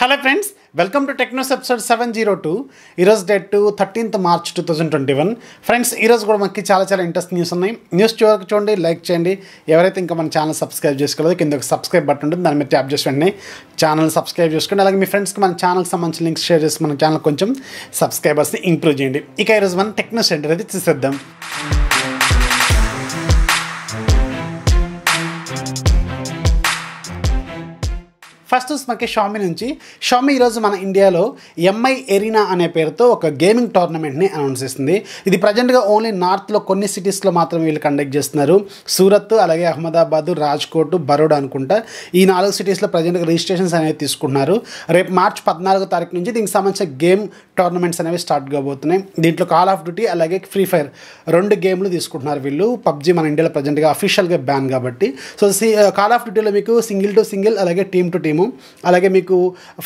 hello friends welcome to Technos episode seven zero two ఈరోజు date to thirteenth March two thousand twenty one friends ఈరోజు కూడా మనకి చాలా చాలా ఇంట్రెస్ట్ న్యూస్ ఉన్నాయి న్యూస్ చివరికి చూడండి లైక్ చేయండి ఎవరైతే ఇంకా మన ఛానల్ సబ్స్క్రైబ్ చేసుకోలేదు కింద ఒక సబ్స్క్రైబ్ బటన్ ఉంటుంది దాని మీద ట్యాప్ చేసుకోండి ఛానల్ సబ్స్క్రైబ్ చేసుకోండి అలాగే మీ ఫ్రెండ్స్కి మన ఛానల్కి సంబంధించిన లింక్స్ షేర్ చేసి మన ఛానల్ కొంచెం సబ్స్క్రైబర్స్ని ఇంప్రూవ్ చేయండి ఇక ఈరోజు మనం టెక్నో సెంటర్ అయితే చూసేద్దాం ఫస్ట్ మనకి షామి నుంచి షామి ఈరోజు మన ఇండియాలో ఎంఐ ఎరీనా అనే పేరుతో ఒక గేమింగ్ టోర్నమెంట్ని అనౌన్స్ చేసింది ఇది ప్రజెంట్గా ఓన్లీ నార్త్లో కొన్ని సిటీస్లో మాత్రం వీళ్ళు కండక్ట్ చేస్తున్నారు సూరత్ అలాగే అహ్మదాబాద్ రాజ్కోట్ బరోడా అనుకుంటా ఈ నాలుగు సిటీస్లో ప్రజెంట్గా రిజిస్ట్రేషన్స్ అనేవి తీసుకుంటున్నారు రేపు మార్చ్ పద్నాలుగో తారీఖు నుంచి దీనికి సంబంధించిన గేమ్ టోర్నమెంట్స్ అనేవి స్టార్ట్ కాబోతున్నాయి దీంట్లో కాల్ ఆఫ్ డ్యూటీ అలాగే ఫ్రీ ఫైర్ రెండు గేమ్లు తీసుకుంటున్నారు వీళ్ళు పబ్జీ మన ఇండియాలో ప్రజెంట్గా అఫీషియల్గా బ్యాన్ కాబట్టి సో కాల్ ఆఫ్ డ్యూటీలో మీకు సింగిల్ టు సింగిల్ అలాగే టీమ్ టు టీము అలాగే మీకు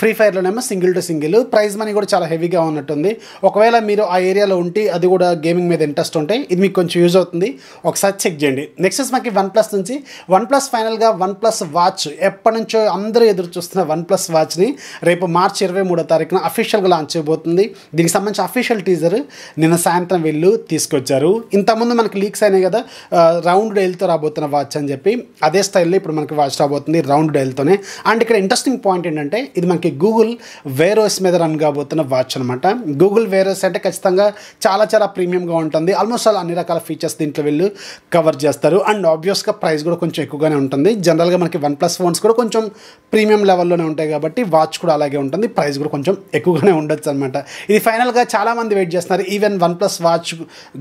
ఫ్రీ ఫైర్లోనేమో single to single prize money కూడా చాలా హెవీగా ఉన్నట్టుంది ఒకవేళ మీరు ఆ ఏరియాలో ఉంటే అది కూడా గేమింగ్ మీద ఇంట్రెస్ట్ ఉంటే ఇది మీకు కొంచెం యూజ్ అవుతుంది ఒకసారి చెక్ చేయండి నెక్స్ట్ మనకి వన్ ప్లస్ నుంచి వన్ ప్లస్ ఫైనల్గా వన్ ప్లస్ వాచ్ ఎప్పటి నుంచో అందరూ ఎదురు చూస్తున్న వన్ ప్లస్ వాచ్ని రేపు మార్చి ఇరవై మూడో తారీఖున అఫీషియల్గా లాంచ్ చేయబోతుంది ఉంది దీనికి సంబంధించి అఫీషియల్ టీజర్ నిన్న సాయంత్రం వీళ్ళు తీసుకొచ్చారు ఇంతకుముందు మనకి లీక్స్ అయినాయి కదా రౌండ్ డైల్తో రాబోతున్న వాచ్ అని చెప్పి అదే స్టైల్లో ఇప్పుడు మనకి వాచ్ రాబోతుంది రౌండ్ డైల్తోనే అండ్ ఇక్కడ ఇంట్రెస్టింగ్ పాయింట్ ఏంటంటే ఇది మనకి గూగుల్ వేరోస్ మీద రన్ కాబోతున్న వాచ్ అనమాట గూగుల్ వేరోస్ అంటే ఖచ్చితంగా చాలా చాలా ప్రీమియంగా ఉంటుంది ఆల్మోస్ట్ అలా అన్ని రకాల ఫీచర్స్ దీంట్లో వీళ్ళు కవర్ చేస్తారు అండ్ ఆబ్వియస్గా ప్రైస్ కూడా కొంచెం ఎక్కువగానే ఉంటుంది జనరల్గా మనకి వన్ ప్లస్ ఫోన్స్ కూడా కొంచెం ప్రీమియం లెవెల్లోనే ఉంటాయి కాబట్టి వాచ్ కూడా అలాగే ఉంటుంది ప్రైస్ కూడా కొంచెం ఎక్కువగానే ఉండొచ్చు అనమాట ఇది ఫైనల్గా చాలామంది వెయిట్ చేస్తున్నారు even One Plus watch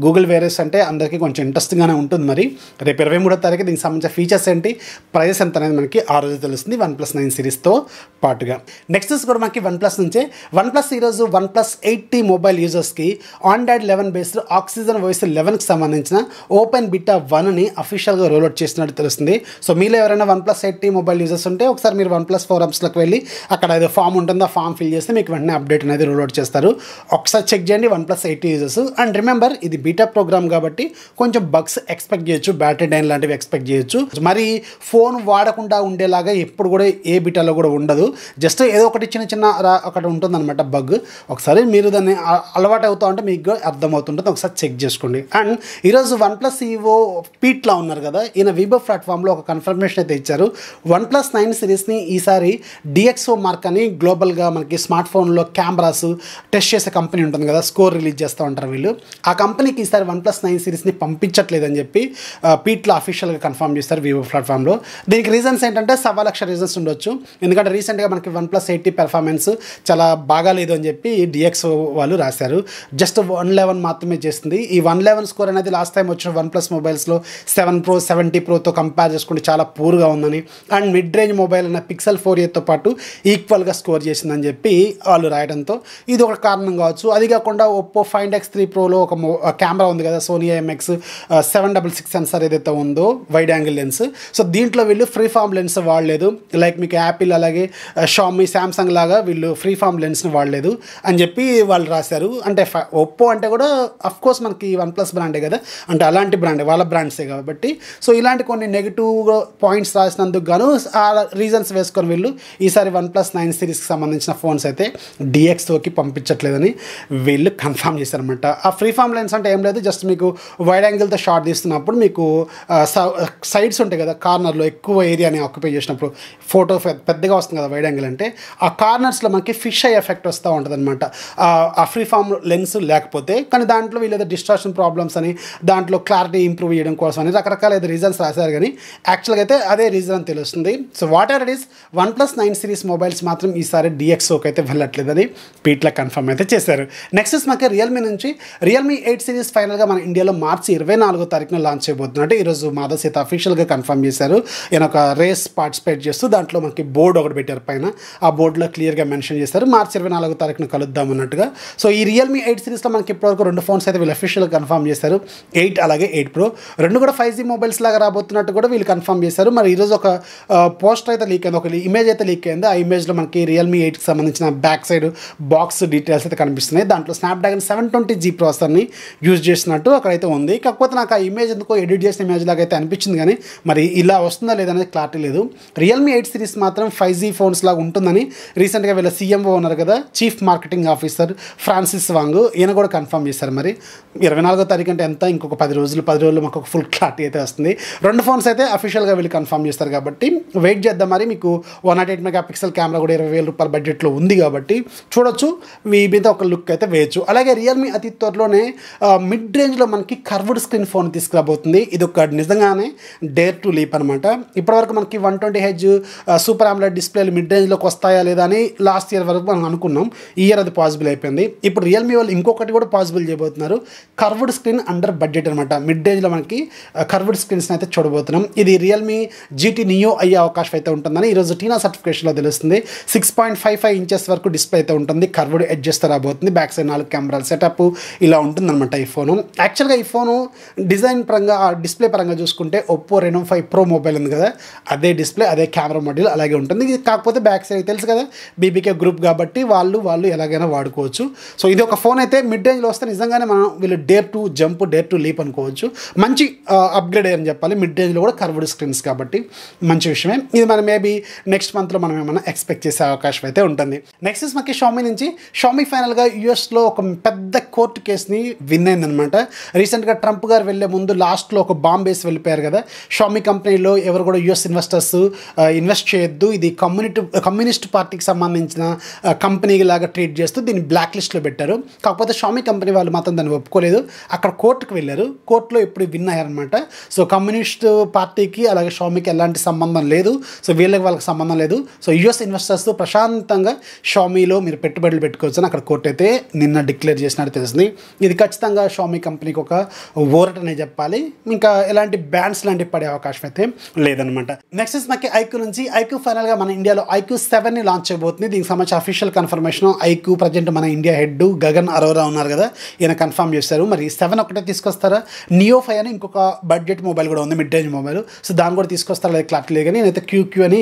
Google Wear OS అంటే అందరికీ కొంచెం ఇంట్రెస్టింగ్గానే ఉంటుంది మరి రేపు ఇరవై మూడో తారీఖు దీనికి సంబంధించిన ఫీచర్స్ ఏంటి ప్రైస్ ఎంత అనేది మనకి ఆ రోజు తెలుస్తుంది వన్ ప్లస్ నైన్ సిరీస్తో పాటుగా నెక్స్ట్ కూడా మనకి వన్ ప్లస్ నుంచే వన్ ప్లస్ ఈరోజు వన్ ప్లస్ ఎయిటీ మొబైల్ యూజర్స్కి Android eleven based Oxygen OS లెవెన్కి సంబంధించిన ఓపెన్ బిటా వన్ని అఫీషియల్గా అవుట్ చేసినట్టు తెలుస్తుంది సో మీలో ఎవరైనా One Plus eight T mobile users ఉంటే ఒకసారి మీరు వన్ ప్లస్ ఫోరమ్స్లోకి వెళ్ళి అక్కడ ఏదో ఫామ్ ఉంటుందో ఆ ఫామ్ ఫిల్ చేస్తే మీకు వెంటనే అప్డేట్ అనేది రోల్అవుట్ చేస్తారు చేస్తారు ఒకసారి చెక్ చేయండి One Plus eight users and remember ఇది బీటా ప్రోగ్రామ్ కాబట్టి కొంచెం బగ్స్ ఎక్స్పెక్ట్ చేయొచ్చు బ్యాటరీ డైన్ లాంటివి ఎక్స్పెక్ట్ చేయొచ్చు మరి ఫోన్ వాడకుండా ఉండేలాగా ఎప్పుడు కూడా ఏ బీటాలో కూడా ఉండదు జస్ట్ ఏదో ఒకటి చిన్న చిన్న ఒకటి అనమాట బగ్ ఒకసారి మీరు దాన్ని అలవాటు అవుతా ఉంటే మీకు అర్థమవుతుంటుంది ఒకసారి చెక్ చేసుకోండి అండ్ ఈరోజు వన్ ప్లస్ ఈవో పీట్లా ఉన్నారు కదా ఈయన విబో ప్లాట్ఫామ్లో ఒక కన్ఫర్మేషన్ అయితే ఇచ్చారు వన్ ప్లస్ నైన్ సిరీస్ని ఈసారి డిఎక్స్ఓ మార్క్ అని గ్లోబల్గా మనకి స్మార్ట్ ఫోన్లో కెమెరాస్ టెస్ట్ చేసే కంపెనీ ఉంటుంది కదా స్కోర్ రిలీజ్ చేస్తూ ఉంటారు వీళ్ళు ఆ కంపెనీకి ఈసారి వన్ ప్లస్ నైన్ సిరీస్ని పంపించట్లేదని చెప్పి పీట్లో అఫీషియల్గా కన్ఫర్మ్ చేస్తారు వివో ప్లాట్ఫామ్లో దీనికి రీజన్స్ ఏంటంటే సవా లక్ష రీజన్స్ ఉండొచ్చు ఎందుకంటే రీసెంట్గా మనకి వన్ ప్లస్ ఎయిటీ పెర్ఫార్మెన్స్ చాలా బాగాలేదు అని చెప్పి డిఎక్స్ వాళ్ళు రాశారు జస్ట్ వన్ లెవెన్ మాత్రమే చేస్తుంది ఈ వన్ లెవెన్ స్కోర్ అనేది లాస్ట్ టైం వచ్చిన వన్ ప్లస్ మొబైల్స్లో సెవెన్ ప్రో సెవెంటీ ప్రోతో కంపేర్ చేసుకుంటే చాలా పూర్గా ఉందని అండ్ మిడ్ రేంజ్ మొబైల్ అయిన పిక్సెల్ ఫోర్ ఏతో పాటు ఈక్వల్గా స్కోర్ చేసిందని చెప్పి వాళ్ళు రాయడంతో ఇది ఒక కారణం కావచ్చు అది కాకుండా ఒప్పో ఫైండ్ ఎక్స్ త్రీ ప్రోలో ఒక కెమెరా ఉంది కదా Sony MX seven double six sensor ఏదైతే ఉందో వైడ్ యాంగిల్ లెన్స్ సో దీంట్లో వీళ్ళు ఫ్రీ ఫామ్ లెన్స్ వాడలేదు లైక్ మీకు యాపిల్ అలాగే షామీ శాంసంగ్ లాగా వీళ్ళు ఫ్రీ ఫామ్ లెన్స్ని వాడలేదు అని చెప్పి వాళ్ళు రాశారు అంటే ఒప్పో అంటే కూడా అఫ్ కోర్స్ మనకి వన్ ప్లస్ బ్రాండే కదా అంటే అలాంటి బ్రాండే వాళ్ళ బ్రాండ్సే కాబట్టి సో ఇలాంటి కొన్ని నెగిటివ్ పాయింట్స్ రాసినందుకు గాను ఆ రీజన్స్ వేసుకొని వీళ్ళు ఈసారి వన్ ప్లస్ నైన్ సిరీస్కి సంబంధించిన ఫోన్స్ అయితే డిఎక్స్తోకి పంపించారు నచ్చట్లేదని వీళ్ళు కన్ఫామ్ చేశారనమాట ఆ ఫ్రీ ఫామ్ లెన్స్ అంటే ఏం లేదు జస్ట్ మీకు వైడ్ యాంగిల్తో షార్ట్ తీస్తున్నప్పుడు మీకు సైడ్స్ ఉంటాయి కదా కార్నర్లో ఎక్కువ ఏరియాని ఆక్యుపై చేసినప్పుడు ఫోటో పెద్దగా వస్తుంది కదా వైడ్ యాంగిల్ అంటే ఆ కార్నర్స్లో మనకి ఫిష్ అయ్యే ఎఫెక్ట్ వస్తూ ఉంటుంది అనమాట ఆ ఫ్రీ ఫామ్ లెన్స్ లేకపోతే కానీ దాంట్లో వీళ్ళేదో డిస్ట్రాక్షన్ ప్రాబ్లమ్స్ అని దాంట్లో క్లారిటీ ఇంప్రూవ్ చేయడం కోసం అని రకరకాల ఏదో రీజన్స్ రాశారు కానీ యాక్చువల్గా అయితే అదే రీజన్ అని తెలుస్తుంది so what are it is One Plus nine series mobiles మాత్రం ఈసారి డిఎక్స్ఓకి అయితే వెళ్ళట్లేదని పీట్లా కన్ఫర్మ్ కన్ఫర్మ్ అయితే చేశారు నెక్స్ట్ మనకి రియల్మీ నుంచి రియల్మీ ఎయిట్ సిరీస్ ఫైనల్గా మన ఇండియాలో మార్చి ఇరవై నాలుగో తారీఖున లాంచ్ చేయబోతున్నట్టు ఈరోజు మాధవ్ సీత అఫీషియల్గా కన్ఫర్మ్ చేశారు ఈయన ఒక రేస్ పార్టిసిపేట్ చేస్తూ దాంట్లో మనకి బోర్డు ఒకటి పెట్టారు పైన ఆ బోర్డులో క్లియర్గా మెన్షన్ చేశారు మార్చి ఇరవై నాలుగో తారీఖున కలుద్దాం అన్నట్టుగా సో ఈ రియల్మీ ఎయిట్ సిరీస్లో మనకి ఇప్పటివరకు రెండు ఫోన్స్ అయితే వీళ్ళు అఫీషియల్గా కన్ఫర్మ్ చేశారు ఎయిట్ అలాగే ఎయిట్ ప్రో రెండు కూడా ఫైవ్ జీ మొబైల్స్ లాగా రాబోతున్నట్టు కూడా వీళ్ళు కన్ఫర్మ్ చేశారు మరి ఈరోజు ఒక పోస్టర్ అయితే లీక్ అయింది ఒక ఇమేజ్ అయితే లీక్ అయింది ఆ ఇమేజ్లో మనకి రియల్మీ ఎయిట్కి సంబంధించిన బ్యాక్ సైడ్ బాక్స్ డీ డీటెయిల్స్ అయితే కనిపిస్తున్నాయి దాంట్లో స్నాప్డ్రాగన్ సెవెన్ ట్వంటీ జీ ప్రాసెసర్ని యూజ్ చేసినట్టు అక్కడైతే ఉంది కాకపోతే నాకు ఆ ఇమేజ్ ఎందుకో ఎడిట్ చేసిన ఇమేజ్ లాగా అయితే అనిపించింది కానీ మరి ఇలా వస్తుందా లేదనేది క్లారిటీ లేదు రియల్మీ ఎయిట్ సిరీస్ మాత్రం ఫైవ్ జీ ఫోన్స్ లాగా ఉంటుందని రీసెంట్గా వీళ్ళ సీఎంఓ ఉన్నారు కదా chief marketing officer Francis Wang ఈయన కూడా కన్ఫర్మ్ చేశారు మరి ఇరవై నాలుగో తారీఖు అంటే ఎంత ఇంకొక పది రోజులు పది రోజులు మాకు ఒక ఫుల్ క్లారిటీ అయితే వస్తుంది రెండు ఫోన్స్ అయితే అఫీషియల్గా వీళ్ళు కన్ఫర్మ్ చేస్తారు కాబట్టి వెయిట్ చేద్దాం మరి మీకు one not eight mega pixel camera కూడా ఇరవై వేల రూపాయల బడ్జెట్లో ఉంది కాబట్టి చూడొచ్చు మీ మీద ఒక లుక్ అయితే వేయచ్చు అలాగే రియల్మీ అతి త్వరలోనే మిడ్ రేంజ్లో మనకి కర్వ్డ్ స్క్రీన్ ఫోన్ తీసుకురాబోతుంది ఇది ఒక నిజంగానే డేర్ టు లీప్ అనమాట ఇప్పటివరకు మనకి one twenty H super AMOLED డిస్ప్లేలు మిడ్ రేంజ్లోకి వస్తాయా లేదా అని లాస్ట్ ఇయర్ వరకు మనం అనుకున్నాం ఈ ఇయర్ అది పాసిబుల్ అయిపోయింది ఇప్పుడు రియల్మీ వాళ్ళు ఇంకొకటి కూడా పాసిబుల్ చేయబోతున్నారు కర్వ్డ్ స్క్రీన్ అండర్ బడ్జెట్ అనమాట మిడ్ రేంజ్లో మనకి కర్వ్డ్ స్క్రీన్స్ని అయితే చూడబోతున్నాం ఇది రియల్మీ జీటీ నియో అయ్యే అవకాశం అయితే ఉంటుందని ఈరోజు టీనా సర్టిఫికేషన్లో తెలుస్తుంది six point five five inches వరకు డిస్ప్లే అయితే ఉంటుంది కర్వ్డ్ ఎడ్జ్ అడ్జస్ట్ రాబోతుంది బ్యాక్ సైడ్ నాలుగు కెమెరాలు సెటప్ ఇలా ఉంటుంది అనమాట ఈ ఫోను యాక్చువల్గా ఈ ఫోను డిజైన్ పరంగా డిస్ప్లే పరంగా చూసుకుంటే Oppo Reno five pro mobile ఉంది కదా అదే డిస్ప్లే అదే కెమెరా మోడల్ అలాగే ఉంటుంది ఇది కాకపోతే బ్యాక్ సైడ్ తెలుసు కదా బీబీకే గ్రూప్ కాబట్టి వాళ్ళు వాళ్ళు ఎలాగైనా వాడుకోవచ్చు సో ఇది ఒక ఫోన్ అయితే మిడ్ రేంజ్లో వస్తే నిజంగానే మనం వీళ్ళు dare to jump dare to leap అనుకోవచ్చు మంచి అప్గ్రేడ్ అని చెప్పాలి మిడ్ రేంజ్లో కూడా కర్వ్డ్ స్క్రీన్స్ కాబట్టి మంచి విషయమే ఇది మనం మేబీ నెక్స్ట్ మంత్లో మనం ఏమైనా ఎక్స్పెక్ట్ చేసే అవకాశం అయితే ఉంటుంది నెక్స్ట్ మనకి షామీ నుంచి షామీ టామీ ఫైనల్గా యుఎస్లో ఒక పెద్ద కోర్టు కేసుని విన్ అయిందనమాట రీసెంట్గా ట్రంప్ గారు వెళ్ళే ముందు లాస్ట్లో ఒక బాంబ్ వేసి వెళ్ళిపోయారు కదా షామి కంపెనీలో ఎవరు కూడా యుఎస్ ఇన్వెస్టర్స్ ఇన్వెస్ట్ చేయొద్దు ఇది కమ్యూనిటీ కమ్యూనిస్ట్ పార్టీకి సంబంధించిన కంపెనీ uh, లాగా ట్రీట్ చేస్తూ దీన్ని బ్లాక్ లిస్ట్లో పెట్టారు కాకపోతే షామి కంపెనీ వాళ్ళు మాత్రం దాన్ని ఒప్పుకోలేదు అక్కడ కోర్టుకు వెళ్ళారు కోర్టులో ఇప్పుడు విన్ అయ్యారనమాట సో కమ్యూనిస్ట్ పార్టీకి అలాగే షామికి ఎలాంటి సంబంధం లేదు సో వీళ్ళకి వాళ్ళకి సంబంధం లేదు సో యుఎస్ ఇన్వెస్టర్స్ ప్రశాంతంగా షామీలో మీరు పెట్టుబడులు పెట్టుకోవచ్చు అని అక్కడ కోర్టు అయితే నిన్న డిక్లేర్ చేసినట్టు తెలిసింది ఇది ఖచ్చితంగా షామీ కంపెనీకి ఒక అనే చెప్పాలి ఇంకా ఎలాంటి బ్యాండ్స్ లాంటివి పడే అవకాశం అయితే లేదనమాట నెక్స్ట్ ఇస్ మనకి ఐక్యూ నుంచి ఐక్యూ ఫైనల్గా మన ఇండియాలో ఐక్యూ సెవెన్ని లాంచ్ చేయబోతుంది దీనికి సంబంధించి అఫీషియల్ కన్ఫర్మేషన్ ఐక్యూ ప్రజెంట్ మన ఇండియా హెడ్ గగన్ అరోరా ఉన్నారు కదా ఈయన కన్ఫర్మ్ చేశారు మరి సెవెన్ ఒకటే తీసుకొస్తారా నియో ఫైవ్ అని ఇంకొక బడ్జెట్ మొబైల్ కూడా ఉంది మిడ్ రేంజ్ మొబైల్ సో దాన్ని కూడా తీసుకొస్తారా లేదా క్లారిటీ లేదు కానీ నేనైతే క్యూక్యూ అని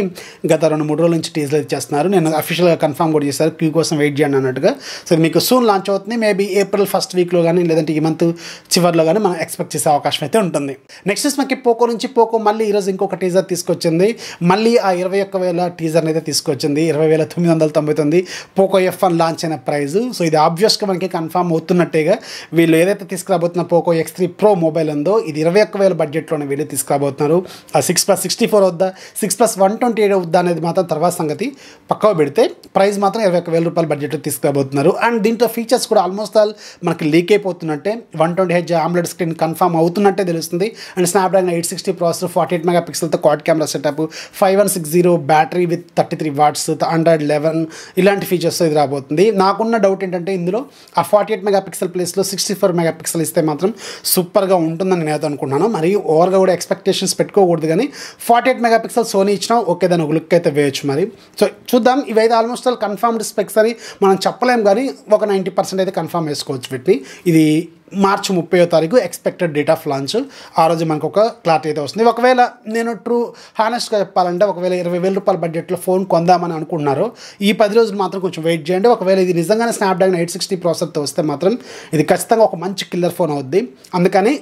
గత రెండు మూడు రోజుల నుంచి టీజర్ ఇచ్చేస్తున్నారు నేను అఫీషియల్గా కన్ఫర్మ్ కూడా చేశారు క్యూ కోసం వెయిట్ చేయండి అన్నట్టుగా కదా సో మీకు సూన్ లాంచ్ అవుతుంది మేబీ ఏప్రిల్ ఫస్ట్ వీక్లో కానీ లేదంటే ఈ మంత్ చివరిలో కానీ మనం ఎక్స్పెక్ట్ చేసే అవకాశం అయితే ఉంటుంది నెక్స్ట్ మనకి పోకో నుంచి పోకో మళ్ళీ ఈరోజు ఇంకొక టీజర్ తీసుకొచ్చింది మళ్ళీ ఆ ఇరవై ఒక్క వేల టీజర్ని అయితే తీసుకొచ్చింది ఇరవై వేల తొమ్మిది వందల తొంభై తొమ్మిది పోకో ఎఫ్ వన్ లాంచ్ అయిన ప్రైజ్ సో ఇది ఆబ్వియస్గా మనకి కన్ఫామ్ అవుతున్నట్టేగా వీళ్ళు ఏదైతే తీసుకురాబోతున్న Poco X three pro mobile ఉందో ఇది ఇరవై ఒక్క వేల బడ్జెట్లోనే వీళ్ళు తీసుకురాబోతున్నారు ఆ సిక్స్ ప్లస్ సిక్స్టీ ఫోర్ వద్దా six plus one twenty eight వద్దా అనేది మాత్రం తర్వాత సంగతి పక్కవ పెడితే ప్రైస్ మాత్రం ఇరవై ఒక్క వేల రూపాయల బడ్జెట్లో తీసుకురాబోతుంది అయిపోతున్నారు అండ్ దీంట్లో ఫీచర్స్ కూడా ఆల్మోస్ట్ ఆల్ మనకి లీక్ అయిపోతున్నట్టే one twenty H AMOLED screen confirm అవుతున్నట్టే తెలుస్తుంది and Snapdragon eight sixty processor forty eight mega పిక్సెల్తో quad camera setup five one six zero battery with thirty three watts hundred eleven ఇలాంటి features ఇది రాబోతుంది నాకున్న doubt ఏంటంటే ఇందులో ఆ ఫార్టీ ఎయిట్ మెగా పిక్సెల్ ప్లేస్లో సిక్స్టీ ఫోర్ మెగా పిక్సెల్ ఇస్తే మాత్రం సూపర్గా ఉంటుందని అయితే అనుకున్నాను మరి ఓవర్గా కూడా ఎక్స్పెక్టేషన్స్ పెట్టుకోకూడదు కానీ forty eight mega pixel Sony ఇచ్చినా ఓకే దాని ఒక లుక్ అయితే వేయచ్చు మరి సో చూద్దాం ఇవైతే ఆల్మోస్ట్ ఆల్ కన్ఫర్మ్డ్ స్పెక్స్ అని మనం చెప్పలేదు చెప్పలేం కానీ ఒక నైంటీ పర్సెంట్ అయితే కన్ఫామ్ చేసుకోవచ్చు వీటిని ఇది మార్చి ముప్పై తారీఖు ఎక్స్పెక్టెడ్ డేట్ ఆఫ్ లాంచ్ ఆ రోజు మనకు ఒక క్లారిటీ అయితే వస్తుంది ఒకవేళ నేను ట్రూ హానెస్ట్గా చెప్పాలంటే ఒకవేళ ఇరవై వేల రూపాయల బడ్జెట్లో ఫోన్ కొందామని అనుకున్నారు ఈ పది రోజులు మాత్రం కొంచెం వెయిట్ చేయండి ఒకవేళ ఇది నిజంగానే స్నాప్డ్రాగన్ ఎయిట్ సిక్స్టీ ప్రాసెసర్తో వస్తే మాత్రం ఇది ఖచ్చితంగా ఒక మంచి కిల్లర్ ఫోన్ అవుద్ది అందుకని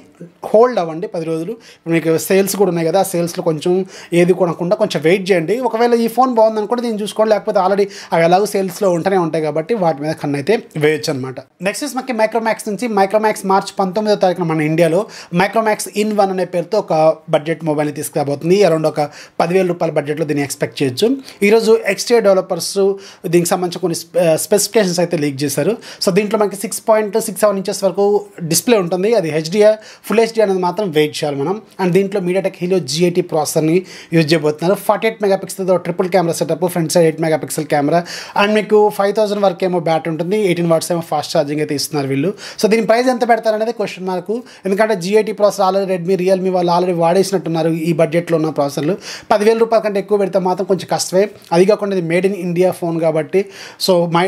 హోల్డ్ అవ్వండి పది రోజులు మీకు సేల్స్ కూడా ఉన్నాయి కదా ఆ సేల్స్లో కొంచెం ఏది కొనకుండా కొంచెం వెయిట్ చేయండి ఒకవేళ ఈ ఫోన్ బాగుందనుకుంటే దీన్ని చూసుకోండి లేకపోతే ఆల్రెడీ అవి ఎలాగో సేల్స్లో ఉంటూనే ఉంటాయి కాబట్టి వాటి మీద కన్నైతే వేయొచ్చు అనమాట నెక్స్ట్ మనకి మైక్రోమాక్స్ నుంచి మైక్రోమాక్స్ మైక్రోమాక్స్ మార్చ్ పంతొమ్మిదో తారీఖున మన ఇండియాలో మైక్రోమాక్స్ ఇన్ వన్ అనే పేరుతో ఒక బడ్జెట్ మొబైల్ని తీసుకురాబోతుంది అరౌండ్ ఒక పదివేల రూపాయల బడ్జెట్లో దీన్ని ఎక్స్పెక్ట్ చేయొచ్చు ఈరోజు ఎక్స్టీరియర్ డెవలపర్స్ దీనికి సంబంధించిన కొన్ని స్పెసిఫికేషన్స్ uh, అయితే లీక్ చేశారు సో దీంట్లో మనకి six point six seven inches వరకు డిస్ప్లే ఉంటుంది అది హెచ్డిఆర్ ఫుల్ హెచ్డి అనేది మాత్రం వెయిట్ చేయాలి మనం అండ్ దీంట్లో మీడియాటెక్ హీలో జిఐటీ ప్రాసెసర్ని యూజ్ చేయబోతున్నారు ఫార్టీ ఎయిట్ మెగా పిక్సెల్తో triple camera setup front side eight mega pixel camera and మీకు ఫైవ్ థౌసండ్ వరకు ఏమో బ్యాటరీ ఉంటుంది ఎయిటీన్ వాట్స్ ఏమో ఫాస్ట్ ఛార్జింగ్ అయితే ఇస్తున్నారు వీళ్ళు సో దీని ప్రైస్ ఎంత పెడతారనేది క్వశ్చన్ మార్కు ఎందుకంటే GIT process already Redmi Realme వాళ్ళు ఆల్రెడీ వాడేసినట్టున్నారు ఈ బడ్జెట్లో ఉన్న ప్రాసెసర్లు పదివేల రూపాయల కంటే ఎక్కువ పెడితే మాత్రం కొంచెం కష్టమే అది కాకుండా ఇది మేడ్ ఇన్ ఇండియా ఫోన్ కాబట్టి so my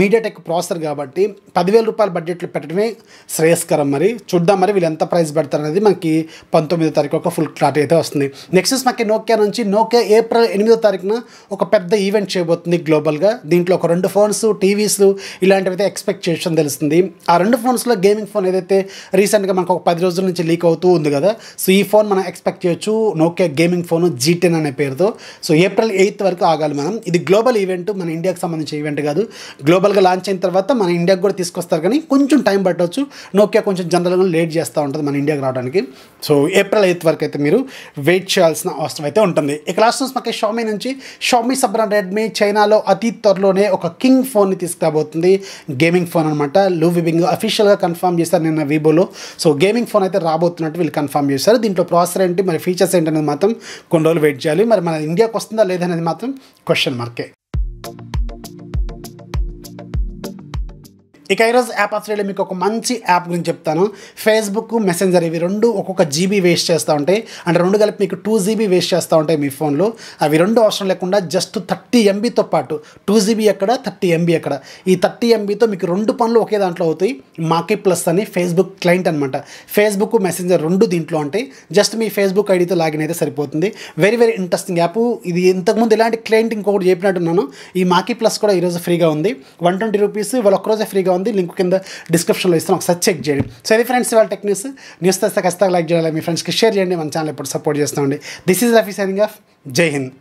MediaTek processor కాబట్టి పదివేల రూపాయల బడ్జెట్లో పెట్టడమే శ్రేయస్కరం మరి చూద్దాం మరి వీళ్ళు ఎంత ప్రైస్ పెడతారనేది మనకి పంతొమ్మిదో తారీఖు ఒక ఫుల్ క్లారిటీ అయితే వస్తుంది నెక్స్ట్ మనకి నోకియా నుంచి నోకియా ఏప్రిల్ ఎనిమిదో తారీఖున ఒక పెద్ద ఈవెంట్ చేయబోతుంది గ్లోబల్గా దీంట్లో ఒక రెండు ఫోన్స్ టీవీస్ ఇలాంటివి అయితే ఎక్స్పెక్ట్ చేసిన తెలుస్తుంది ఆ రెండు ఫోన్స్లో గేమింగ్ ఫోన్ ఫోన్ ఏదైతే రీసెంట్గా మనకు ఒక పది రోజుల నుంచి లీక్ అవుతూ ఉంది కదా సో ఈ ఫోన్ మనం ఎక్స్పెక్ట్ చేయొచ్చు నోకియా గేమింగ్ ఫోన్ టెన్ అనే పేరుతో సో ఏప్రిల్ ఎయిత్ వరకు ఆగాలి మనం ఇది గ్లోబల్ ఈవెంట్ మన ఇండియాకి సంబంధించిన ఈవెంట్ కాదు గ్లోబల్గా లాంచ్ అయిన తర్వాత మన ఇండియాకి కూడా తీసుకొస్తారు కానీ కొంచెం టైం పట్టవచ్చు నోకియా కొంచెం జనరల్గా లేట్ చేస్తూ ఉంటుంది మన ఇండియాకి రావడానికి సో ఏప్రిల్ ఎయిత్ వరకు అయితే మీరు వెయిట్ చేయాల్సిన అవసరం అయితే ఉంటుంది ఇక లాస్ట్ నుంచి మనకి షామీ నుంచి షామీ సబ్రాన్ రెడ్మీ చైనాలో అతి త్వరలోనే ఒక కింగ్ ఫోన్ని తీసుకురాబోతుంది గేమింగ్ ఫోన్ అనమాట లూవిబింగ్ అఫీషియల్గా కన్ఫర్మ్ చేశారు నిన్న వివోలో సో గేమింగ్ ఫోన్ అయితే రాబోతున్నట్టు వీళ్ళు కన్ఫర్మ్ చేశారు దీంట్లో ప్రాసెసర్ ఏంటి మరి ఫీచర్స్ ఏంటనేది మాత్రం కొన్ని రోజులు వెయిట్ చేయాలి మరి మన ఇండియాకి వస్తుందా లేదనేది మాత్రం క్వశ్చన్ మార్కే ఇక ఈరోజు యాప్ ఆస్ట్రేలియా మీకు ఒక మంచి యాప్ గురించి చెప్తాను ఫేస్బుక్ మెసెంజర్ ఇవి రెండు ఒక్కొక్క జీబీ వేస్ట్ చేస్తూ ఉంటాయి అంటే రెండు కలిపి మీకు టూ జీబీ వేస్ట్ చేస్తూ ఉంటాయి మీ ఫోన్లో అవి రెండు అవసరం లేకుండా జస్ట్ థర్టీ ఎంబీతో పాటు టూ జీబీ ఎక్కడ థర్టీ ఎంబీ ఎక్కడ ఈ థర్టీ ఎంబీతో మీకు రెండు పనులు ఒకే దాంట్లో అవుతాయి మాకే ప్లస్ అని ఫేస్బుక్ క్లయింట్ అనమాట ఫేస్బుక్ మెసెంజర్ రెండు దీంట్లో ఉంటాయి జస్ట్ మీ ఫేస్బుక్ ఐడితో లాగిన్ అయితే సరిపోతుంది వెరీ వెరీ ఇంట్రెస్టింగ్ యాప్ ఇది ఇంతకుముందు ఇలాంటి క్లయింట్ ఇంకొకటి చెప్పినట్టున్నాను ఈ మాకీ ప్లస్ కూడా ఈరోజు ఫ్రీగా ఉంది వన్ ట్వంటీ రూపీస్ వాళ్ళు ఒక్కరోజే ఫ్రీగా ఉంది ఉంది లింక్ కింద డిస్క్రిప్షన్లో ఇస్తాను ఒకసారి చెక్ చేయండి సో ఇది ఫ్రెండ్స్ వాళ్ళ టెక్నిక్స్ న్యూస్ న్యూస్ తెస్తే ఖచ్చితంగా లైక్ చేయాలి మీ ఫ్రెండ్స్కి షేర్ చేయండి మన ఛానల్ ఎప్పుడు సపోర్ట్ చేస్తామండి this is Rafi signing off జై హింద్